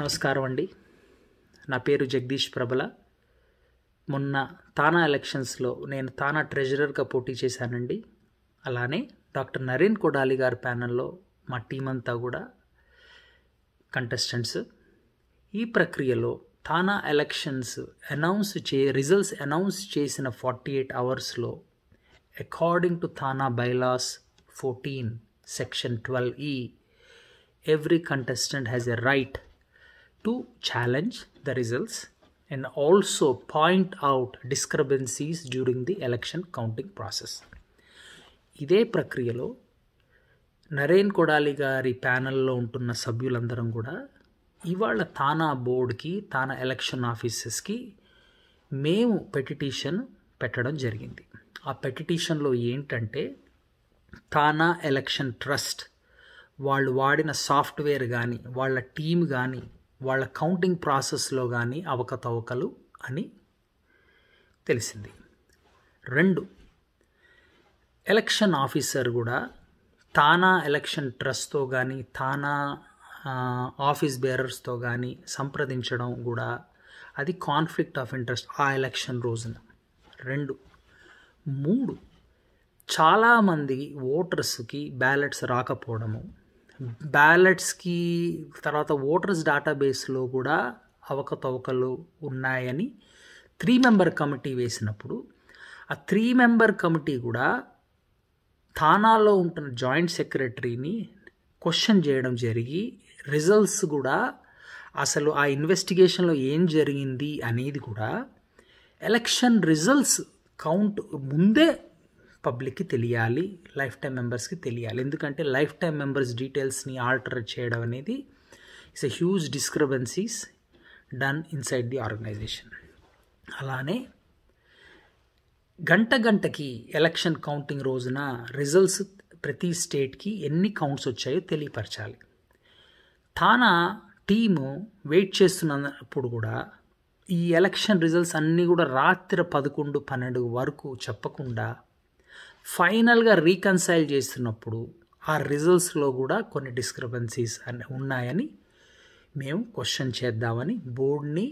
నమస్కారం అండి నా పేరు జగదీష్ ప్రబల మొన్న తానా ఎలక్షన్స్లో నేను తానా ట్రెజరర్గా పోటీ చేశానండి అలానే డాక్టర్ నరేన్ కొడాలి గారి ప్యానల్లో మా టీం అంతా కూడా కంటెస్టెంట్స్ ఈ ప్రక్రియలో తానా ఎలక్షన్స్ అనౌన్స్ చే రిజల్ట్స్ అనౌన్స్ చేసిన ఫార్టీ ఎయిట్ అవర్స్లో according to TANA bylaws fourteen section twelve ఈ every contestant has a right to challenge the results and also point out discrepancies during the election counting process. ఇదే ప్రక్రియలో నరేన్ కొడాలి గారి ప్యానెల్లో ఉంటున్న సభ్యులందరం కూడా ఇవాళ తానా బోర్డుకి తానా ఎలక్షన్ ఆఫీసెస్కి మేము పెటిటిషన్ పెట్టడం జరిగింది ఆ పెటిటిషన్లో ఏంటంటే తానా ఎలక్షన్ ట్రస్ట్ వాళ్ళు వాడిన సాఫ్ట్వేర్ కానీ వాళ్ళ టీం కానీ వాళ్ళ కౌంటింగ్ ప్రాసెస్లో కానీ అవకతవకలు అని తెలిసింది రెండు ఎలక్షన్ ఆఫీసర్ కూడా తానా ఎలక్షన్ ట్రస్ట్తో కానీ తానా ఆఫీస్ బేరర్స్తో కానీ సంప్రదించడం కూడా అది కాన్ఫ్లిక్ట్ ఆఫ్ ఇంట్రెస్ట్ ఆ ఎలక్షన్ రోజున రెండు మూడు చాలామంది ఓటర్స్కి బ్యాలెట్స్ రాకపోవడము బ్యాలెట్స్కి తర్వాత ఓటర్స్ డేటాబేస్లో కూడా అవకతవకలు ఉన్నాయని త్రీ మెంబర్ కమిటీ వేసినప్పుడు ఆ త్రీ మెంబర్ కమిటీ కూడా థానాలో ఉంటున్న జాయింట్ సెక్రటరీని క్వశ్చన్ చేయడం జరిగి రిజల్ట్స్ కూడా అసలు ఆ ఇన్వెస్టిగేషన్లో ఏం జరిగింది అనేది కూడా ఎలక్షన్ రిజల్ట్స్ కౌంట్ ముందే పబ్లిక్కి తెలియాలి లైఫ్ టైం మెంబర్స్కి తెలియాలి ఎందుకంటే లైఫ్ టైం మెంబర్స్ డీటెయిల్స్ని ఆల్టర్ చేయడం అనేది it's a huge discrepancies done inside the organization అలానే గంట గంటకి ఎలక్షన్ కౌంటింగ్ రోజున రిజల్ట్స్ ప్రతి స్టేట్కి ఎన్ని కౌంట్స్ వచ్చాయో తెలియపరచాలి తాన టీము వెయిట్ చేస్తున్నప్పుడు కూడా ఈ ఎలక్షన్ రిజల్ట్స్ అన్నీ కూడా రాత్రి పదకొండు పన్నెండు వరకు చెప్పకుండా ఫైనల్గా రీకన్సైల్ చేస్తున్నప్పుడు ఆ రిజల్ట్స్లో కూడా కొన్ని డిస్క్రిపెన్సీస్ ఉన్నాయని మేము క్వశ్చన్ చేద్దామని బోర్డ్ని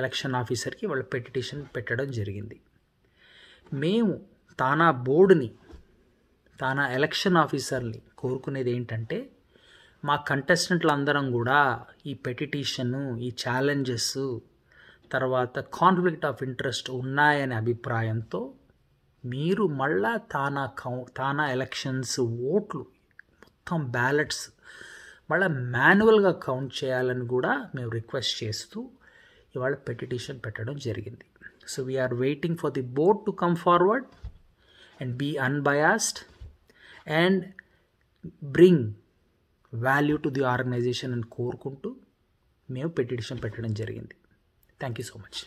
ఎలక్షన్ ఆఫీసర్కి వాళ్ళ పెటిషన్ పెట్టడం జరిగింది మేము తానా బోర్డుని తానా ఎలక్షన్ ఆఫీసర్ని కోరుకునేది ఏంటంటే మా కంటెస్టెంట్లు అందరం కూడా ఈ పెటిటిషను ఈ ఛాలెంజెస్ తర్వాత కాన్ఫ్లిక్ట్ ఆఫ్ ఇంట్రెస్ట్ ఉన్నాయనే అభిప్రాయంతో మీరు మళ్ళా తానా కౌ తానా ఎలక్షన్స్ ఓట్లు మొత్తం బ్యాలెట్స్ మళ్ళీ మాన్యువల్గా కౌంట్ చేయాలని కూడా మేము రిక్వెస్ట్ చేస్తూ ఇవాళ పెటిటిషన్ పెట్టడం జరిగింది so we are waiting for the board to come forward and be unbiased and bring value to the organization అని కోరుకుంటూ మేము పెటిటిషన్ పెట్టడం జరిగింది థ్యాంక్ యూ సో మచ్